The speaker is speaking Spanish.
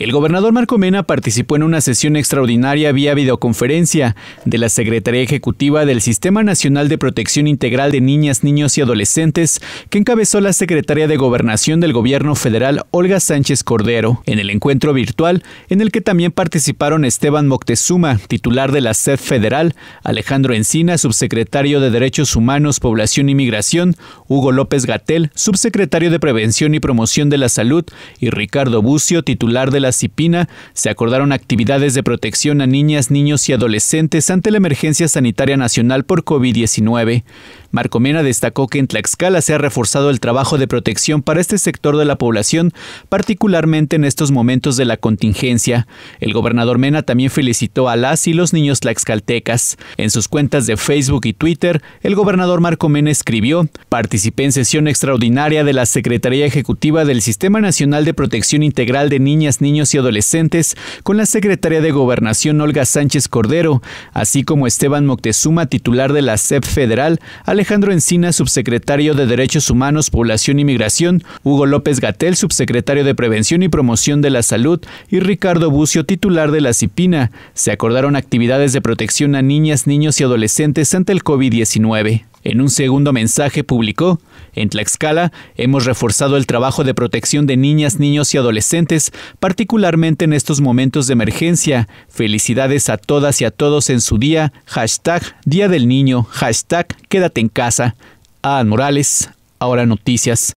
El gobernador Marco Mena participó en una sesión extraordinaria vía videoconferencia de la Secretaría Ejecutiva del Sistema Nacional de Protección Integral de Niñas, Niños y Adolescentes, que encabezó la Secretaria de Gobernación del Gobierno Federal, Olga Sánchez Cordero, en el encuentro virtual en el que también participaron Esteban Moctezuma, titular de la SED Federal, Alejandro Encina, subsecretario de Derechos Humanos, Población y Migración, Hugo López Gatel, subsecretario de Prevención y Promoción de la Salud, y Ricardo Bucio, titular de la Cipina se acordaron actividades de protección a niñas, niños y adolescentes ante la emergencia sanitaria nacional por COVID-19. Marco Mena destacó que en Tlaxcala se ha reforzado el trabajo de protección para este sector de la población, particularmente en estos momentos de la contingencia. El gobernador Mena también felicitó a las y los niños tlaxcaltecas. En sus cuentas de Facebook y Twitter, el gobernador Marco Mena escribió, participé en sesión extraordinaria de la Secretaría Ejecutiva del Sistema Nacional de Protección Integral de Niñas, Niños y adolescentes con la secretaria de Gobernación Olga Sánchez Cordero, así como Esteban Moctezuma, titular de la SEP Federal, Alejandro Encina, subsecretario de Derechos Humanos, Población y Migración, Hugo López Gatel, subsecretario de Prevención y Promoción de la Salud, y Ricardo Bucio, titular de la CIPINA. Se acordaron actividades de protección a niñas, niños y adolescentes ante el COVID-19. En un segundo mensaje publicó, en Tlaxcala hemos reforzado el trabajo de protección de niñas, niños y adolescentes, particularmente en estos momentos de emergencia. Felicidades a todas y a todos en su día, hashtag Día del Niño, hashtag Quédate en casa. A. Morales, ahora noticias.